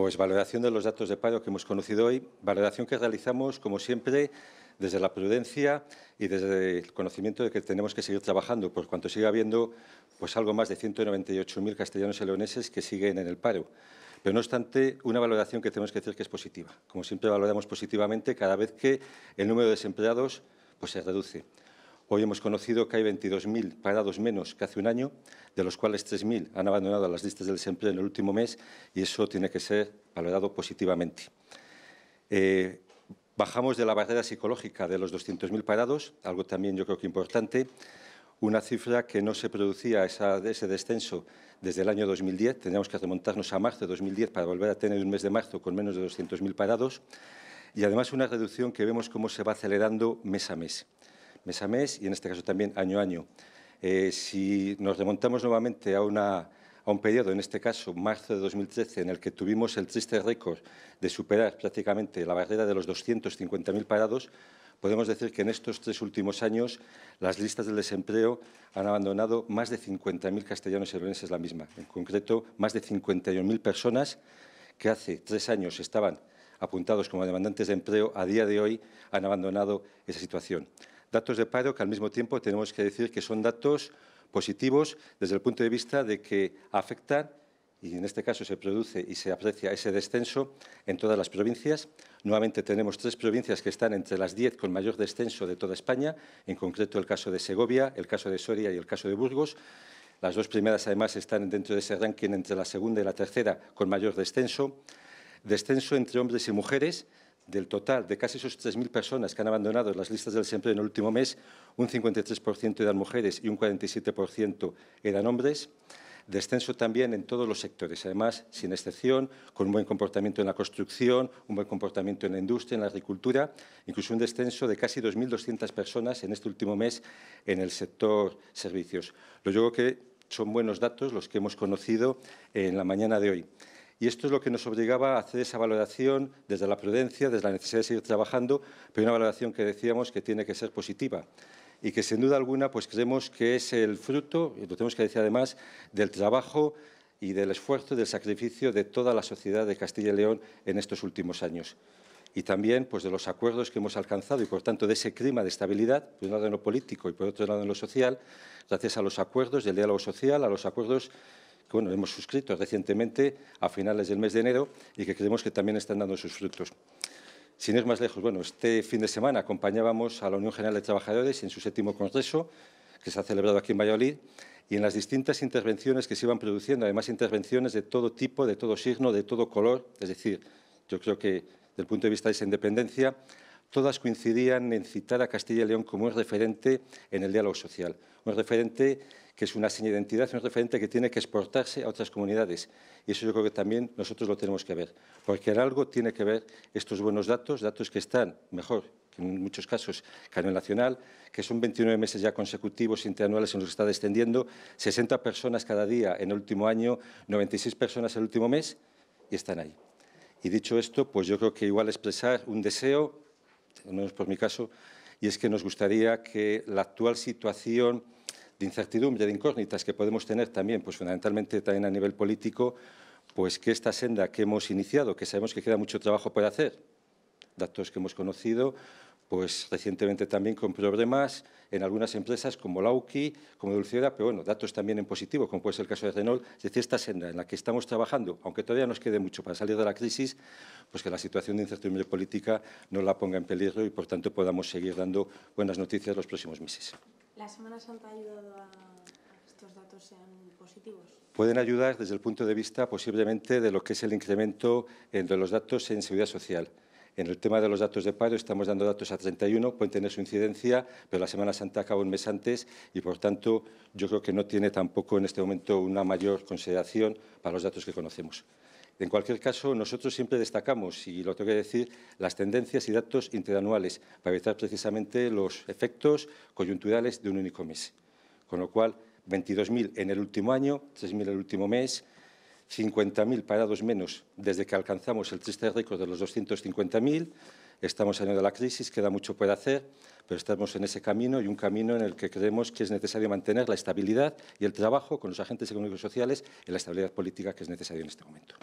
Pues valoración de los datos de paro que hemos conocido hoy, valoración que realizamos, como siempre, desde la prudencia y desde el conocimiento de que tenemos que seguir trabajando, por cuanto siga habiendo pues, algo más de 198.000 castellanos y leoneses que siguen en el paro. Pero, no obstante, una valoración que tenemos que decir que es positiva. Como siempre, valoramos positivamente cada vez que el número de desempleados pues, se reduce. Hoy hemos conocido que hay 22.000 parados menos que hace un año, de los cuales 3.000 han abandonado las listas del desempleo en el último mes y eso tiene que ser valorado positivamente. Eh, bajamos de la barrera psicológica de los 200.000 parados, algo también yo creo que importante, una cifra que no se producía ese descenso desde el año 2010, teníamos que remontarnos a marzo de 2010 para volver a tener un mes de marzo con menos de 200.000 parados y además una reducción que vemos cómo se va acelerando mes a mes mes a mes y en este caso también año a año. Eh, si nos remontamos nuevamente a, un periodo, en este caso marzo de 2013, en el que tuvimos el triste récord de superar prácticamente la barrera de los 250.000 parados, podemos decir que en estos tres últimos años las listas del desempleo han abandonado más de 50.000 castellanos y leoneses la misma. En concreto, más de 51.000 personas que hace tres años estaban apuntados como demandantes de empleo, a día de hoy han abandonado esa situación. Datos de paro que al mismo tiempo tenemos que decir que son datos positivos desde el punto de vista de que afectan, y en este caso se produce y se aprecia ese descenso en todas las provincias. Nuevamente tenemos tres provincias que están entre las diez con mayor descenso de toda España, en concreto el caso de Segovia, el caso de Soria y el caso de Burgos. Las dos primeras, además, están dentro de ese ranking entre la segunda y la tercera con mayor descenso. Descenso entre hombres y mujeres, del total de casi esos 3.000 personas que han abandonado las listas del desempleo en el último mes, un 53% eran mujeres y un 47% eran hombres. Descenso también en todos los sectores, además, sin excepción, con un buen comportamiento en la construcción, un buen comportamiento en la industria, en la agricultura, incluso un descenso de casi 2.200 personas en este último mes en el sector servicios. Lo digo que son buenos datos los que hemos conocido en la mañana de hoy. Y esto es lo que nos obligaba a hacer esa valoración desde la prudencia, desde la necesidad de seguir trabajando, pero una valoración que decíamos que tiene que ser positiva y que sin duda alguna pues creemos que es el fruto, y lo tenemos que decir además, del trabajo y del esfuerzo y del sacrificio de toda la sociedad de Castilla y León en estos últimos años. Y también pues, de los acuerdos que hemos alcanzado y, por tanto, de ese clima de estabilidad, por un lado en lo político y por otro lado en lo social, gracias a los acuerdos del diálogo social, a los acuerdos que hemos suscrito recientemente a finales del mes de enero y que creemos que también están dando sus frutos. Sin ir más lejos, bueno, este fin de semana acompañábamos a la Unión General de Trabajadores en su séptimo congreso, que se ha celebrado aquí en Valladolid, y en las distintas intervenciones que se iban produciendo, además intervenciones de todo tipo, de todo signo, de todo color, es decir, yo creo que desde el punto de vista de esa independencia, todas coincidían en citar a Castilla y León como un referente en el diálogo social, un referente que es una seña de identidad, un referente que tiene que exportarse a otras comunidades. Y eso yo creo que también nosotros lo tenemos que ver, porque en algo tiene que ver estos buenos datos, datos que están mejor que en muchos casos que a nivel nacional, que son 29 meses ya consecutivos interanuales en los que está descendiendo, 60 personas cada día en el último año, 96 personas el último mes, y están ahí. Y dicho esto, pues yo creo que igual expresar un deseo, por mi caso, y es que nos gustaría que la actual situación de incertidumbre, de incógnitas que podemos tener también, pues fundamentalmente también a nivel político, pues que esta senda que hemos iniciado, que sabemos que queda mucho trabajo por hacer, datos que hemos conocido, pues recientemente también con problemas en algunas empresas como Lauki, como Dulciera, pero bueno, datos también en positivo, como puede ser el caso de Renault. Es decir, esta senda en la que estamos trabajando, aunque todavía nos quede mucho para salir de la crisis, pues que la situación de incertidumbre política no la ponga en peligro y, por tanto, podamos seguir dando buenas noticias los próximos meses. ¿La Semana Santa ayudado a que estos datos sean positivos? pueden ayudar desde el punto de vista posiblemente de lo que es el incremento de los datos en seguridad social. En el tema de los datos de paro estamos dando datos a 31, pueden tener su incidencia, pero la Semana Santa acaba un mes antes y, por tanto, yo creo que no tiene tampoco en este momento una mayor consideración para los datos que conocemos. En cualquier caso, nosotros siempre destacamos, y lo tengo que decir, las tendencias y datos interanuales para evitar precisamente los efectos coyunturales de un único mes. Con lo cual, 22.000 en el último año, 3.000 en el último mes, 50.000 parados menos desde que alcanzamos el triste récord de los 250.000. Estamos en de la crisis, queda mucho por hacer, pero estamos en ese camino y un camino en el que creemos que es necesario mantener la estabilidad y el trabajo con los agentes económicos y sociales y la estabilidad política que es necesaria en este momento.